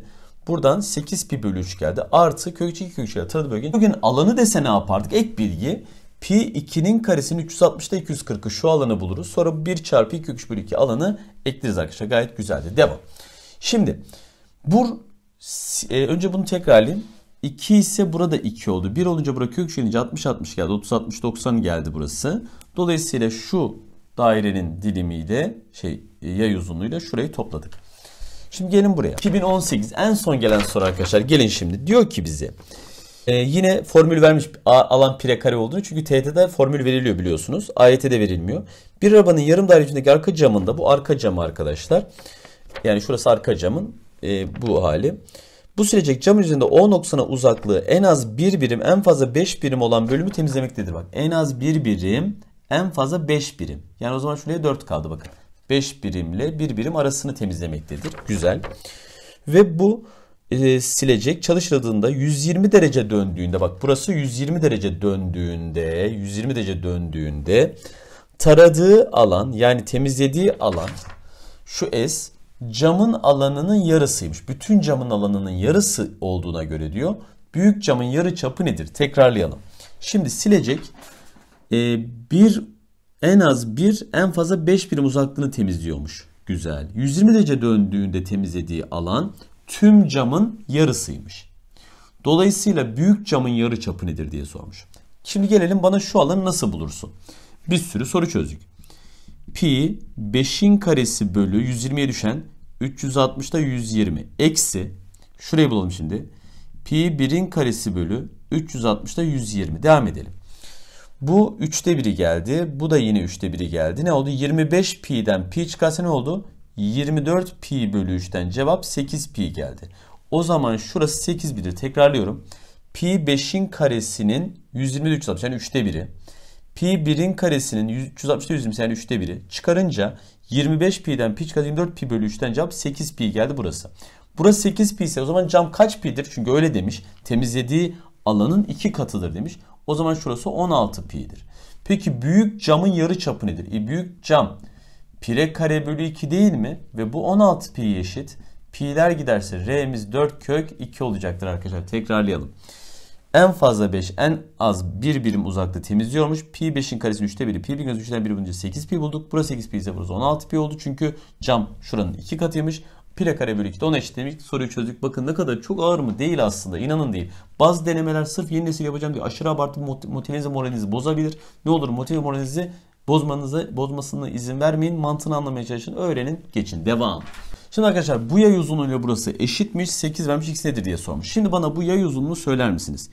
Buradan 8 pi bölü 3 geldi. Artı kök 2 kök 3 taradı bölge. Bugün alanı dese ne yapardık? Ek bilgi. Pi 2'nin karesini 360'da 240'ı şu alanı buluruz. Sonra 1 çarpı 2 kök 3 bölü 2 alanı ekleriz arkadaşlar. Gayet güzeldi. Devam. Şimdi bu e, önce bunu tekrarlayayım. 2 ise burada 2 oldu. 1 olunca buraya kökçelince 60-60 geldi. 30-60-90 geldi burası. Dolayısıyla şu dairenin dilimiyle şey yay uzunluğuyla şurayı topladık. Şimdi gelin buraya. 2018 en son gelen soru arkadaşlar. Gelin şimdi. Diyor ki bize e, yine formül vermiş alan pire kare olduğunu. Çünkü TET'de formül veriliyor biliyorsunuz. AYT'de verilmiyor. Bir arabanın yarım daire içindeki arka camında bu arka camı arkadaşlar. Yani şurası arka camın e, bu hali. Bu silecek cam üzerinde O noktasına uzaklığı en az 1 birim en fazla 5 birim olan bölümü temizlemektedir. Bak en az 1 birim en fazla 5 birim. Yani o zaman şuraya 4 kaldı bakın. 5 birimle 1 birim arasını temizlemektedir. Güzel. Ve bu e, silecek çalıştığında 120 derece döndüğünde bak burası 120 derece döndüğünde 120 derece döndüğünde taradığı alan yani temizlediği alan şu S camın alanının yarısıymış. Bütün camın alanının yarısı olduğuna göre diyor. Büyük camın yarı çapı nedir? Tekrarlayalım. Şimdi silecek e, bir en az bir en fazla 5 birim uzaklığını temizliyormuş. Güzel. 120 derece döndüğünde temizlediği alan tüm camın yarısıymış. Dolayısıyla büyük camın yarı çapı nedir diye sormuş. Şimdi gelelim bana şu alanı nasıl bulursun? Bir sürü soru çözdük. Pi 5'in karesi bölü 120'ye düşen 360'da 120 eksi şurayı bulalım şimdi. Pi 1'in karesi bölü 360'da 120. Devam edelim. Bu 3'te 1'i geldi. Bu da yine 3'te 1'i geldi. Ne oldu? 25 pi'den pi çıkarsa ne oldu? 24 pi bölü 3'ten cevap 8 pi geldi. O zaman şurası 8 1'i tekrarlıyorum. Pi 5'in karesinin 120'de yani 3'te 1'i. Pi 1'in karesinin 360'da 120 yani 3'te 1'i çıkarınca 25 pi'den pi çıkardı 4 pi bölü 3'ten cevap 8 pi geldi burası. Burası 8 pi ise o zaman cam kaç pi'dir? Çünkü öyle demiş. Temizlediği alanın 2 katıdır demiş. O zaman şurası 16 pi'dir. Peki büyük camın yarı çapı nedir? E, büyük cam pire kare bölü 2 değil mi? Ve bu 16 pi eşit. Pi'ler giderse r'miz 4 kök 2 olacaktır arkadaşlar. Tekrarlayalım. En fazla 5 en az 1 birim uzakta temizliyormuş. Pi 5'in karesi 3'te 1'i. Pi 1 göz 3'ten 1 bulunca 8 pi bulduk. Burası 8 pi ise burası 16 pi oldu. Çünkü cam şuranın 2 katıymış. Pi kare bölü 2'de 10 eşit demek. Soruyu çözdük. Bakın ne kadar çok ağır mı? Değil aslında. İnanın değil. Bazı denemeler sırf yeni nesil yapacağım diye aşırı abartı motivinizi moralinizi bozabilir. Ne olur motive moralinizi bozmanızı, bozmasına izin vermeyin. Mantığını anlamaya çalışın. Öğrenin. Geçin. Devam. Şimdi arkadaşlar bu yay uzunluğuyla burası eşitmiş. 8 vermiş x nedir diye sormuş. Şimdi bana bu yay uzunluğunu söyler misiniz?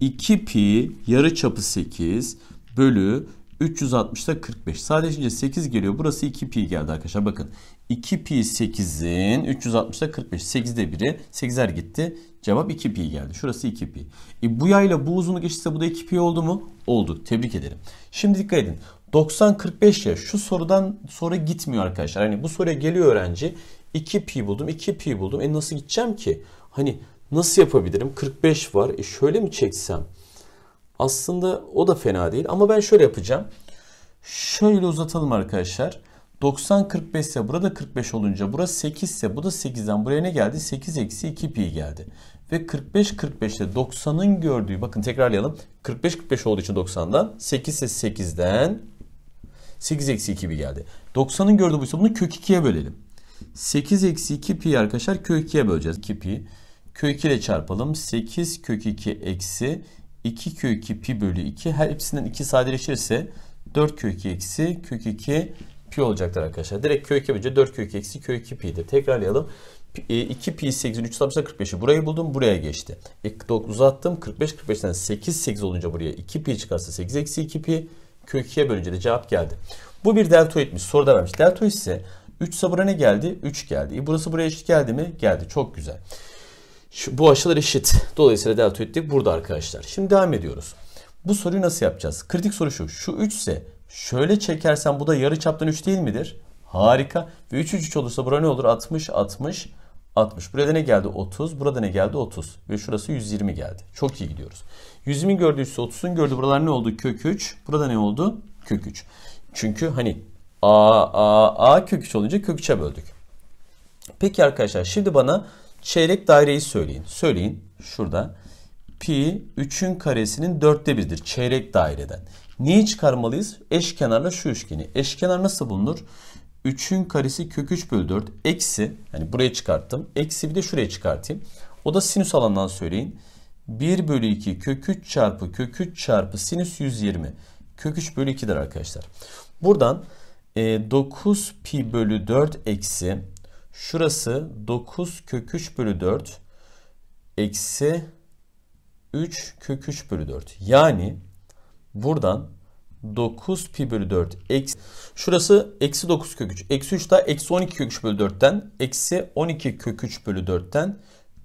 2 pi yarı çapı 8 bölü 360'da 45. sadece 8 geliyor. Burası 2 pi geldi arkadaşlar. Bakın 2 pi 8'in 360'da 45. 8'de 1'i 8'er gitti. Cevap 2 pi geldi. Şurası 2 pi. E, bu yayla bu uzunluk eşitse bu da 2 pi oldu mu? Oldu. Tebrik ederim. Şimdi dikkat edin. 90-45 ya şu sorudan sonra gitmiyor arkadaşlar. Hani bu soruya geliyor öğrenci. 2pi buldum, 2pi buldum. E nasıl gideceğim ki? Hani nasıl yapabilirim? 45 var. E şöyle mi çeksem? Aslında o da fena değil ama ben şöyle yapacağım. Şöyle uzatalım arkadaşlar. 90 45 ise burada 45 olunca burası 8 ise bu da 8'den buraya ne geldi? 8 eksi 2 pi geldi. Ve 45 45 ile 90'ın gördüğü bakın tekrarlayalım. 45 45 olduğu için 90'dan 8 ise 8'den 8 eksi 2 pi geldi. 90'ın gördüğü buysa bunu kök 2'ye bölelim. 8 eksi 2 pi arkadaşlar kök 2'ye böleceğiz. 2 pi. Kök 2 ile çarpalım. 8 kök 2 eksi 2 kök 2 pi bölü 2. Her hepsinden 2 sadeleşirse 4 kök 2 eksi kök 2 pi olacaktır arkadaşlar. Direkt kök 2 bölünce 4 kök 2 eksi kök 2 pi'dir. Tekrarlayalım. 2 pi 8'in 3 sapsa 45'i burayı buldum buraya geçti. 9 e, attım 45 45'ten 8 8 olunca buraya 2 pi çıkarsa 8 eksi 2 pi kök 2'ye bölünce de cevap geldi. Bu bir deltoidmiş da vermiş. Deltoid ise 3 sabıra ne geldi? 3 geldi. E burası buraya eşit geldi mi? Geldi. Çok güzel. Şu, bu aşılar eşit. Dolayısıyla delta ürettik burada arkadaşlar. Şimdi devam ediyoruz. Bu soruyu nasıl yapacağız? Kritik soru şu. Şu 3 ise şöyle çekersen bu da yarı çaptan 3 değil midir? Harika. Ve 3 3 3 olursa bura ne olur? 60 60 60. Burada ne geldi? 30. Burada ne geldi? 30. Ve şurası 120 geldi. Çok iyi gidiyoruz. 120'in gördüğü 30'un gördü buralar ne oldu? Kök 3. Burada ne oldu? Kök 3. Çünkü hani A, A, A kök 3 olunca kök 3'e böldük. Peki arkadaşlar şimdi bana çeyrek daireyi söyleyin. Söyleyin şurada. Pi 3'ün karesinin 4'te 1'dir çeyrek daireden. Neyi çıkarmalıyız? Eşkenarla şu üçgeni. Eşkenar nasıl bulunur? 3'ün karesi kök 3 bölü 4 eksi yani buraya çıkarttım. Eksi bir de şuraya çıkartayım. O da sinüs alanından söyleyin. 1 bölü 2 kök 3 çarpı kök 3 çarpı sinüs 120. Kök 3 bölü 2'dir arkadaşlar. Buradan e, 9 pi bölü 4 eksi şurası 9 kök 3 bölü 4 eksi 3 kök 3 bölü 4. Yani buradan 9 pi bölü 4 eksi şurası eksi 9 kök 3. Eksi 3 daha eksi 12 kök 3 bölü 4'ten eksi 12 kök 3 bölü 4'ten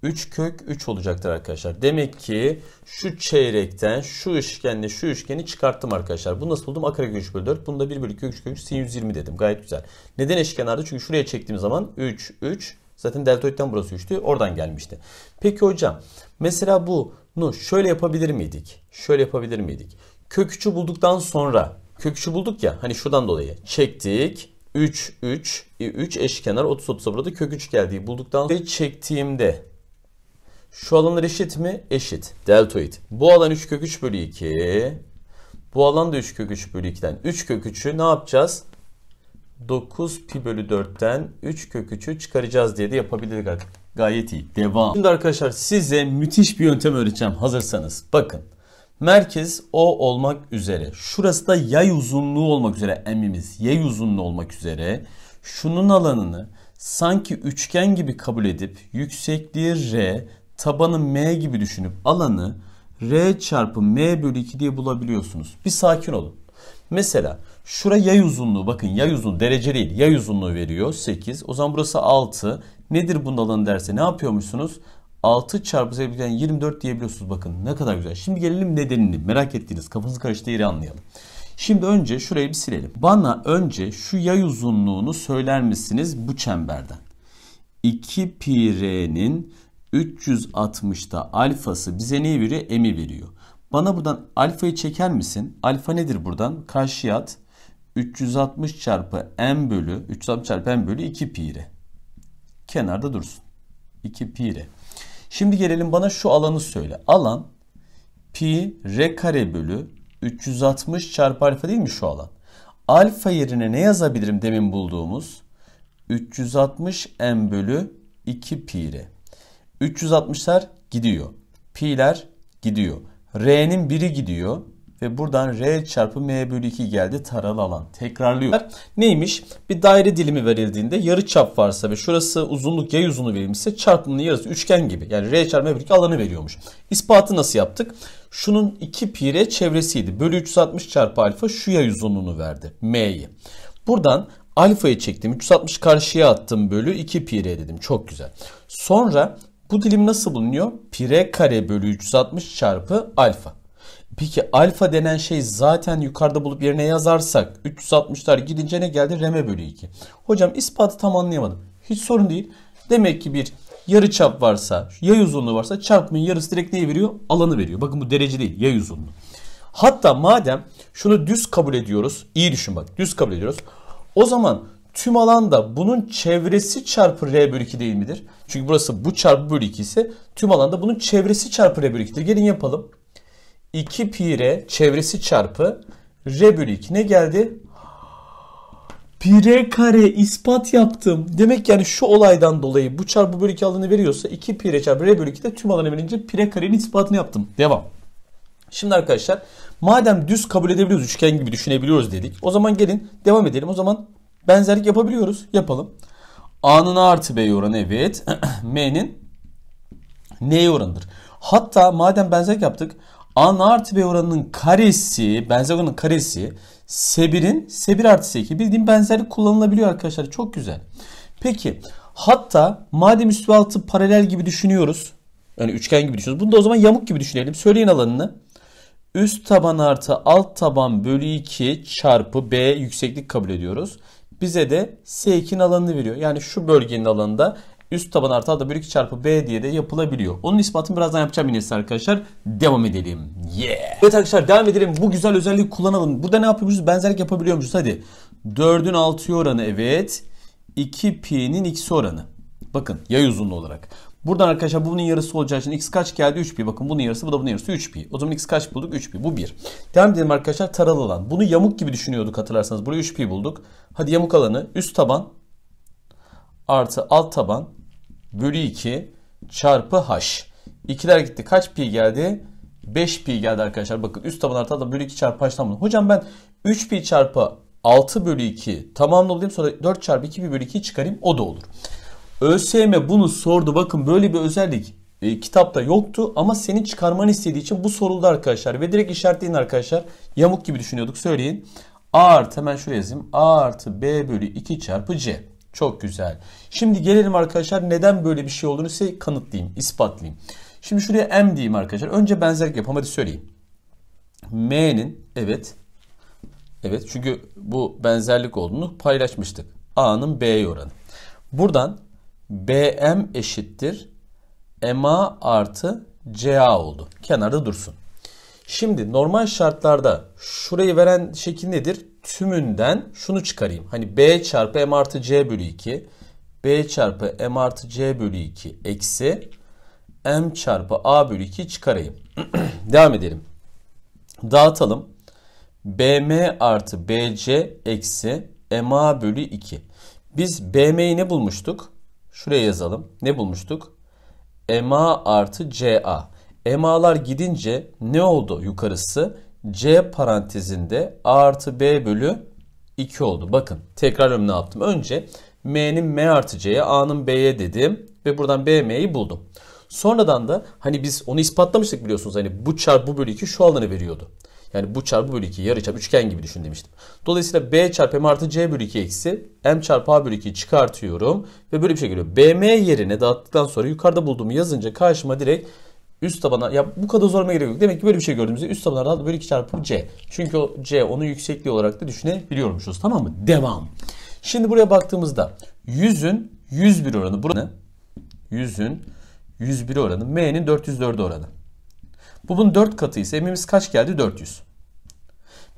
3 kök 3 olacaktır arkadaşlar. Demek ki şu çeyrekten şu üçgenle şu üçgeni çıkarttım arkadaşlar. Bu nasıl buldum? A kare 3 bölü 4. Bunu da 1 bölü 2 3 kök sin 120 dedim. Gayet güzel. Neden eşkenardı? Çünkü şuraya çektiğim zaman 3 3 Zaten deltoidten burası 3'tü. Oradan gelmişti. Peki hocam mesela bunu şöyle yapabilir miydik? Şöyle yapabilir miydik? Kök 3'ü bulduktan sonra kök 3'ü bulduk ya hani şuradan dolayı çektik. 3 3 3 eşkenar 30 30 burada kök 3 geldiği bulduktan sonra çektiğimde şu alanlar eşit mi? Eşit. Deltoid. Bu alan 3 kök 3 bölü 2. Bu alan da 3 kök 3 bölü 2'den. 3 kök 3'ü ne yapacağız? 9 pi bölü 4'ten 3 kök 3'ü çıkaracağız diye de yapabiliriz artık. Gayet iyi. Devam. Şimdi arkadaşlar size müthiş bir yöntem öğreteceğim hazırsanız. Bakın. Merkez O olmak üzere. Şurası da yay uzunluğu olmak üzere emimiz. Yay uzunluğu olmak üzere. Şunun alanını sanki üçgen gibi kabul edip yüksekliği R, tabanı m gibi düşünüp alanı r çarpı m bölü 2 diye bulabiliyorsunuz. Bir sakin olun. Mesela şura yay uzunluğu bakın yay uzunluğu derece değil yay uzunluğu veriyor 8. O zaman burası 6. Nedir bunun alanı derse ne yapıyormuşsunuz? 6 çarpı 8 yani 24 diyebiliyorsunuz bakın ne kadar güzel. Şimdi gelelim nedenini merak ettiğiniz kafanızı karıştığı yeri anlayalım. Şimdi önce şurayı bir silelim. Bana önce şu yay uzunluğunu söyler misiniz bu çemberden? 2 pi r'nin 360'da alfası bize neyi veriyor? M'i veriyor. Bana buradan alfayı çeker misin? Alfa nedir buradan? Karşıya at. 360 çarpı m bölü 360 çarpı m bölü 2 pi Kenarda dursun. 2 pi Şimdi gelelim bana şu alanı söyle. Alan pi r kare bölü 360 çarpı alfa değil mi şu alan? Alfa yerine ne yazabilirim demin bulduğumuz? 360 m bölü 2 pi 360'lar gidiyor. Pi'ler gidiyor. R'nin biri gidiyor. Ve buradan R çarpı M bölü 2 geldi taralı alan. Tekrarlıyor. Neymiş? Bir daire dilimi verildiğinde yarı çap varsa ve şurası uzunluk yay uzunluğu verilmişse çarpımının yarısı üçgen gibi. Yani R çarpı M bölü 2 alanı veriyormuş. İspatı nasıl yaptık? Şunun 2 pi R çevresiydi. Bölü 360 çarpı alfa şu yay uzunluğunu verdi. M'yi. Buradan alfayı çektim. 360 karşıya attım bölü 2 pi r dedim. Çok güzel. Sonra bu dilim nasıl bulunuyor? Pire kare bölü 360 çarpı alfa. Peki alfa denen şey zaten yukarıda bulup yerine yazarsak 360'lar gidince ne geldi? Reme bölü 2. Hocam ispatı tam anlayamadım. Hiç sorun değil. Demek ki bir yarı çap varsa, yay uzunluğu varsa çarpımın yarısı direkt neyi veriyor? Alanı veriyor. Bakın bu derece değil, yay uzunluğu. Hatta madem şunu düz kabul ediyoruz, iyi düşün bak, düz kabul ediyoruz. O zaman tüm alanda bunun çevresi çarpı R bölü 2 değil midir? Çünkü burası bu çarpı bölü 2 ise tüm alanda bunun çevresi çarpı R bölü 2'dir. Gelin yapalım. 2 pi R çevresi çarpı R bölü 2 ne geldi? Pi R kare ispat yaptım. Demek yani şu olaydan dolayı bu çarpı bölü 2 alanı veriyorsa 2 pi R çarpı R bölü 2 de tüm alanı verince pi R karenin ispatını yaptım. Devam. Şimdi arkadaşlar madem düz kabul edebiliyoruz, üçgen gibi düşünebiliyoruz dedik. O zaman gelin devam edelim. O zaman Benzerlik yapabiliyoruz. Yapalım. A'nın A artı B oranı evet. M'nin N oranıdır. Hatta madem benzerlik yaptık. A'nın A artı B oranının karesi, benzerlik oranının karesi S1'in S1 artı S2. Bildiğim benzerlik kullanılabiliyor arkadaşlar. Çok güzel. Peki hatta madem üstü altı paralel gibi düşünüyoruz. Yani üçgen gibi düşünüyoruz. Bunu da o zaman yamuk gibi düşünelim. Söyleyin alanını. Üst taban artı alt taban bölü 2 çarpı B yükseklik kabul ediyoruz bize de S2'nin alanını veriyor. Yani şu bölgenin alanında üst taban artı altta bölük çarpı B diye de yapılabiliyor. Onun ispatını birazdan yapacağım yine arkadaşlar. Devam edelim. Yeah. Evet arkadaşlar devam edelim. Bu güzel özelliği kullanalım. Burada ne yapıyoruz? Benzerlik yapabiliyor muyuz? Hadi. 4'ün 6'yı oranı evet. 2 pi'nin 2'si oranı. Bakın yay uzunluğu olarak. Buradan arkadaşlar bunun yarısı olacağı için x kaç geldi? 3 pi. Bakın bunun yarısı bu da bunun yarısı 3 pi. O zaman x kaç bulduk? 3 pi. Bu 1. Devam edelim arkadaşlar taralı alan. Bunu yamuk gibi düşünüyorduk hatırlarsanız. Buraya 3 pi bulduk. Hadi yamuk alanı üst taban artı alt taban bölü 2 çarpı h. 2'ler gitti. Kaç pi geldi? 5 pi geldi arkadaşlar. Bakın üst taban artı da bölü 2 çarpı h'tan bunu Hocam ben 3 pi çarpı 6 bölü 2 tamamını bulayım sonra 4 çarpı 2 pi bölü 2'yi çıkarayım o da olur. ÖSYM bunu sordu. Bakın böyle bir özellik e, kitapta yoktu ama seni çıkarmanı istediği için bu soruldu arkadaşlar. Ve direkt işaretleyin arkadaşlar. Yamuk gibi düşünüyorduk söyleyin. A artı hemen şuraya yazayım. A artı B bölü 2 çarpı C. Çok güzel. Şimdi gelelim arkadaşlar neden böyle bir şey olduğunu size kanıtlayayım, ispatlayayım. Şimdi şuraya M diyeyim arkadaşlar. Önce benzerlik yapalım hadi söyleyeyim. M'nin evet evet çünkü bu benzerlik olduğunu paylaşmıştık. A'nın B'ye oranı. Buradan BM eşittir MA artı CA oldu. Kenarda dursun. Şimdi normal şartlarda şurayı veren şekil nedir? Tümünden şunu çıkarayım. Hani B çarpı M artı C bölü 2. B çarpı M artı C bölü 2 eksi M çarpı A bölü 2 çıkarayım. Devam edelim. Dağıtalım. BM artı BC eksi MA bölü 2. Biz BM'yi ne bulmuştuk? Şuraya yazalım. Ne bulmuştuk? MA artı CA. MA'lar gidince ne oldu yukarısı? C parantezinde A artı B bölü 2 oldu. Bakın tekrar ne yaptım. Önce M'nin M artı C'ye A'nın B'ye dedim ve buradan BM'yi buldum. Sonradan da hani biz onu ispatlamıştık biliyorsunuz hani bu çarp bu bölü 2 şu alanı veriyordu. Yani bu çarpı bölü 2 yarıçap üçgen gibi düşün demiştim. Dolayısıyla b çarpı m artı c bölü 2 eksi m çarpı a bölü 2'yi çıkartıyorum. Ve böyle bir şey geliyor. bm yerine dağıttıktan sonra yukarıda bulduğumu yazınca karşıma direkt üst tabana ya bu kadar zoruma gerek yok. Demek ki böyle bir şey gördüğümüzde üst tabanlarda bölü 2 çarpı c. Çünkü o c onun yüksekliği olarak da düşünebiliyormuşuz. Tamam mı? Devam. Şimdi buraya baktığımızda 100'ün 101 oranı buranı 100'ün 101 oranı m'nin 404 oranı. Bu bunun 4 katı ise emimiz kaç geldi? 400.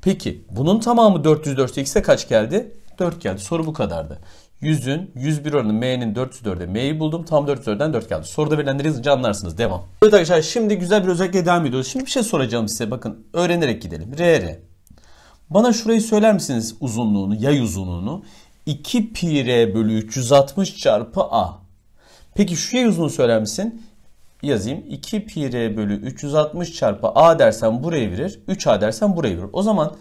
Peki bunun tamamı 404 ise kaç geldi? 4 geldi. Soru bu kadardı. 100'ün 101 oranı M'nin 404'e M'yi buldum. Tam 404'den 4 geldi. Soruda verilenleri hızlıca anlarsınız. Devam. Evet arkadaşlar şimdi güzel bir özellikle devam ediyoruz. Şimdi bir şey soracağım size. Bakın öğrenerek gidelim. RR. Bana şurayı söyler misiniz uzunluğunu, yay uzunluğunu? 2 pi r bölü 360 çarpı a. Peki şu yay uzunluğunu söyler misin? yazayım. 2 pi r bölü 360 çarpı a dersen buraya verir. 3a dersen buraya verir. O zaman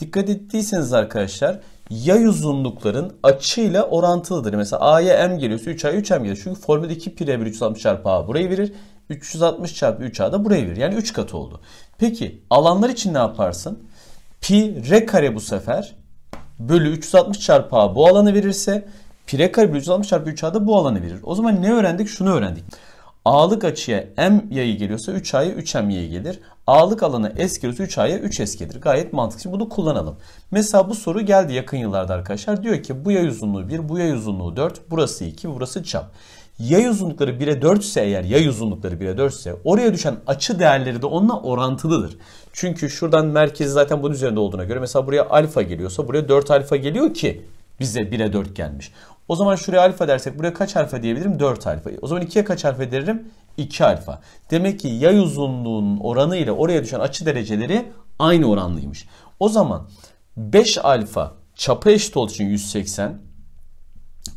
dikkat ettiyseniz arkadaşlar yay uzunlukların açıyla orantılıdır. Mesela a'ya m geliyorsa 3a 3m geliyor. Çünkü formül 2 pi r bölü 360 çarpı a buraya verir. 360 çarpı 3a da buraya verir. Yani 3 katı oldu. Peki alanlar için ne yaparsın? Pi r kare bu sefer bölü 360 çarpı a bu alanı verirse pi r kare bölü 360 çarpı 3a da bu alanı verir. O zaman ne öğrendik? Şunu öğrendik. A'lık açıya M yayı geliyorsa 3A'ya 3M yayı gelir. A'lık alanı S geliyorsa 3A'ya 3S gelir. Gayet mantıklı. Şimdi bunu kullanalım. Mesela bu soru geldi yakın yıllarda arkadaşlar. Diyor ki bu yay uzunluğu 1, bu yay uzunluğu 4, burası 2, burası çap. Yay uzunlukları 1'e 4 ise eğer yay uzunlukları 1'e 4 ise oraya düşen açı değerleri de onunla orantılıdır. Çünkü şuradan merkezi zaten bunun üzerinde olduğuna göre mesela buraya alfa geliyorsa buraya 4 alfa geliyor ki bize 1'e 4 gelmiş. O zaman şuraya alfa dersek buraya kaç alfa diyebilirim? 4 alfa. O zaman 2'ye kaç alfa derim? 2 alfa. Demek ki yay uzunluğunun oranı ile oraya düşen açı dereceleri aynı oranlıymış. O zaman 5 alfa çapı eşit olduğu için 180.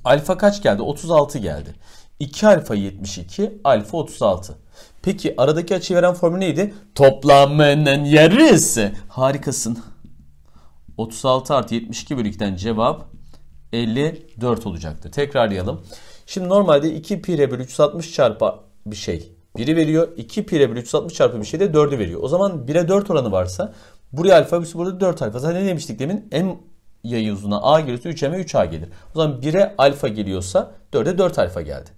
Alfa kaç geldi? 36 geldi. 2 alfa 72, alfa 36. Peki aradaki açıyı veren formül neydi? Toplamının yarısı. Harikasın. 36 artı 72 bölü cevap 54 olacaktır. Tekrarlayalım. Şimdi normalde 2 pi re bölü 360 çarpı bir şey 1'i veriyor. 2 pi re bölü 360 çarpı bir şey de 4'ü veriyor. O zaman 1'e 4 oranı varsa buraya alfabesi burada 4 alfa. Zaten ne demiştik demin? M yayı uzuna A gelirse 3M'e 3A gelir. O zaman 1'e alfa geliyorsa 4'e 4 alfa geldi.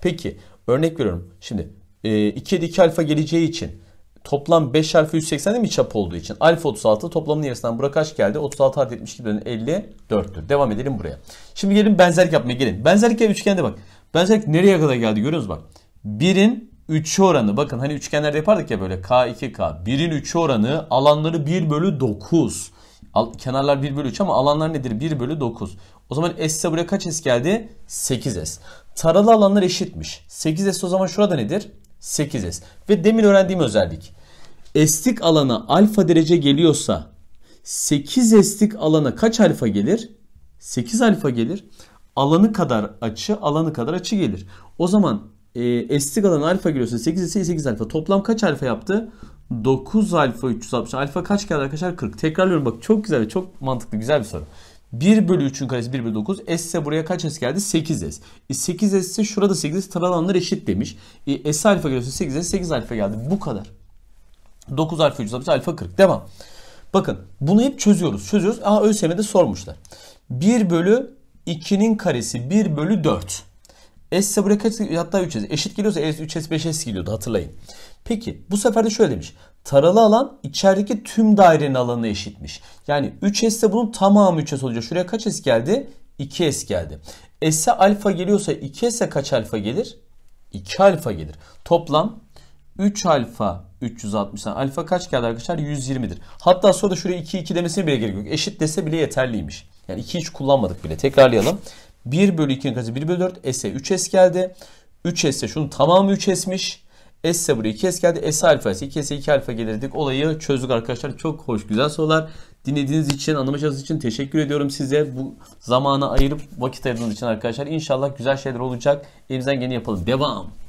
Peki örnek veriyorum. Şimdi 2'ye e, 2 alfa geleceği için Toplam 5 harfi 180 değil mi çap olduğu için? Alfa 36 toplamın yarısından bura kaç geldi? 36 artı 72 bölü 54'tür. Devam edelim buraya. Şimdi gelin benzerlik yapmaya gelin. Benzerlik ya üçgende bak. Benzerlik nereye kadar geldi görüyoruz bak. 1'in 3'ü oranı bakın hani üçgenlerde yapardık ya böyle K2K. 1'in 3'ü oranı alanları 1 bölü 9. Al, kenarlar 1 bölü 3 ama alanlar nedir? 1 bölü 9. O zaman S ise buraya kaç S geldi? 8S. Taralı alanlar eşitmiş. 8S o zaman şurada nedir? 8S. Ve demin öğrendiğim özellik. S'lik alana alfa derece geliyorsa 8S'lik alana kaç alfa gelir? 8 alfa gelir. Alanı kadar açı, alanı kadar açı gelir. O zaman e, S'lik alana alfa geliyorsa 8 ise 8 alfa. Toplam kaç alfa yaptı? 9 alfa 360. Alfa kaç geldi arkadaşlar? 40. Tekrarlıyorum bak çok güzel ve çok mantıklı güzel bir soru. 1 bölü 3'ün karesi 1 bölü 9. S ise buraya kaç S geldi? 8 S. E 8 S ise şurada 8 S taralanlar eşit demiş. E, S alfa geliyorsa 8 S 8 alfa geldi. Bu kadar. 9 alfa 3 alfa 40. Devam. Bakın bunu hep çözüyoruz. Çözüyoruz. Aa ÖSYM'de sormuşlar. 1 bölü 2'nin karesi 1 bölü 4. S ise buraya kaç hatta 3 S. Eşit geliyorsa S 3 S 5 S geliyordu hatırlayın. Peki bu sefer de şöyle demiş. Taralı alan içerideki tüm dairenin alanına eşitmiş. Yani 3S'te bunun tamamı 3S olacak. Şuraya kaç S geldi? 2S geldi. S'e alfa geliyorsa 2S'e kaç alfa gelir? 2 alfa gelir. Toplam 3 alfa 360. alfa kaç geldi arkadaşlar? 120'dir. Hatta sonra da şuraya 2 2 demesine bile gerek yok. Eşit dese bile yeterliymiş. Yani 2 hiç kullanmadık bile. Tekrarlayalım. 1 bölü 2'nin katı 1 bölü 4. S'e 3S geldi. 3S'e şunun tamamı 3S'miş. S sabır burayı S geldi. S alfası 2 S 2 alfa gelirdik. Olayı çözdük arkadaşlar. Çok hoş güzel sorular. Dinlediğiniz için, anlamışsınız için teşekkür ediyorum size. Bu zamana ayırıp vakit ayırdığınız için arkadaşlar. İnşallah güzel şeyler olacak. Elimizden geleni yapalım. Devam.